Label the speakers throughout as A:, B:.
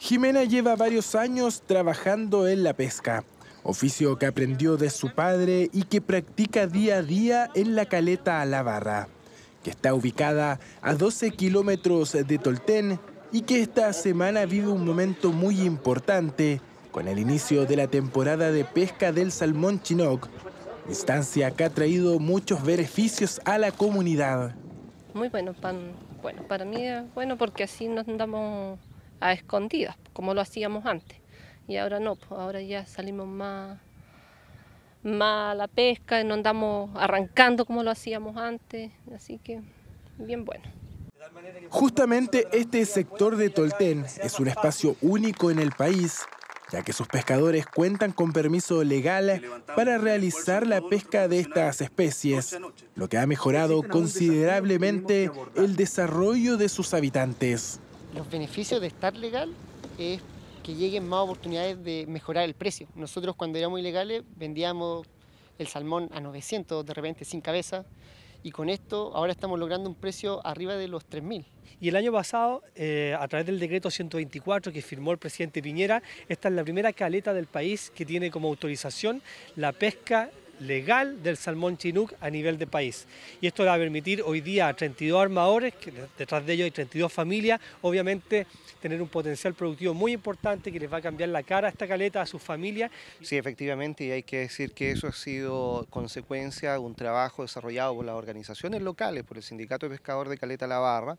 A: Jimena lleva varios años trabajando en la pesca, oficio que aprendió de su padre y que practica día a día en la caleta Alabarra, que está ubicada a 12 kilómetros de Tolten y que esta semana vive un momento muy importante con el inicio de la temporada de pesca del salmón chinook, instancia que ha traído muchos beneficios a la comunidad.
B: Muy bueno, pan, bueno para mí es eh, bueno porque así nos damos a escondidas, como lo hacíamos antes. Y ahora no, pues ahora ya salimos más, más a la pesca, no andamos arrancando como lo hacíamos antes, así que bien bueno.
A: Justamente este sector de Tolten es un espacio único en el país, ya que sus pescadores cuentan con permiso legal para realizar la pesca de estas especies, lo que ha mejorado considerablemente el desarrollo de sus habitantes
C: los beneficios de estar legal es que lleguen más oportunidades de mejorar el precio. Nosotros cuando éramos ilegales vendíamos el salmón a 900, de repente sin cabeza, y con esto ahora estamos logrando un precio arriba de los 3.000. Y el año pasado, eh, a través del decreto 124 que firmó el presidente Piñera, esta es la primera caleta del país que tiene como autorización la pesca legal del salmón chinook a nivel de país. Y esto va a permitir hoy día a 32 armadores, que detrás de ellos hay 32 familias, obviamente tener un potencial productivo muy importante que les va a cambiar la cara a esta caleta, a sus familias. Sí,
B: efectivamente, y hay que decir que eso ha sido consecuencia de un trabajo desarrollado por las organizaciones locales, por el Sindicato de Pescador de Caleta La Barra,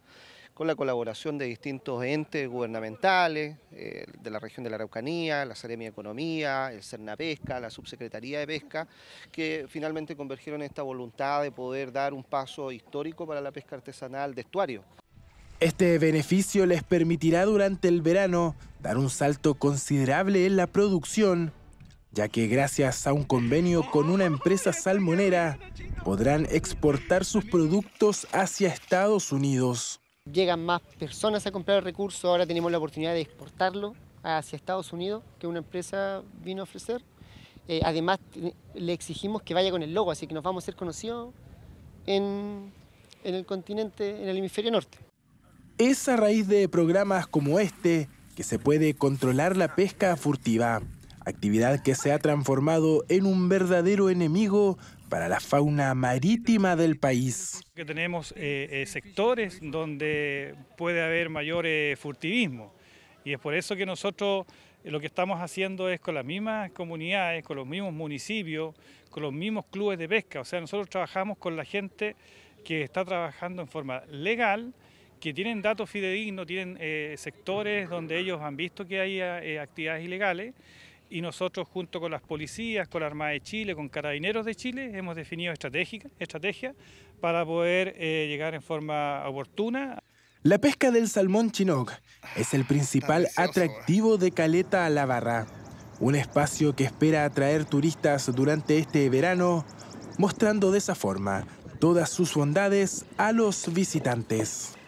B: con la colaboración de distintos entes gubernamentales eh, de la región de la Araucanía, la Saremia Economía, el Cerna Pesca, la Subsecretaría de Pesca, que finalmente convergieron en esta voluntad de poder dar un paso histórico para la pesca artesanal de estuario.
A: Este beneficio les permitirá durante el verano dar un salto considerable en la producción, ya que gracias a un convenio con una empresa salmonera podrán exportar sus productos hacia Estados Unidos
C: llegan más personas a comprar el recurso, ahora tenemos la oportunidad de exportarlo hacia Estados Unidos, que una empresa vino a ofrecer. Eh, además, eh, le exigimos que vaya con el logo, así que nos vamos a ser conocidos en, en el continente, en el hemisferio norte.
A: Es a raíz de programas como este que se puede controlar la pesca furtiva, actividad que se ha transformado en un verdadero enemigo para la fauna marítima del país.
D: Que tenemos eh, eh, sectores donde puede haber mayor eh, furtivismo y es por eso que nosotros lo que estamos haciendo es con las mismas comunidades, con los mismos municipios, con los mismos clubes de pesca. O sea, nosotros trabajamos con la gente que está trabajando en forma legal, que tienen datos fidedignos, tienen sectores donde ellos han visto que hay actividades ilegales y nosotros junto con las policías, con la Armada de Chile, con Carabineros de Chile, hemos definido estrategia, para poder eh, llegar en forma oportuna.
A: La pesca del salmón chinook es el principal eh. atractivo de Caleta a la Barra, un espacio que espera atraer turistas durante este verano, mostrando de esa forma todas sus bondades a los visitantes.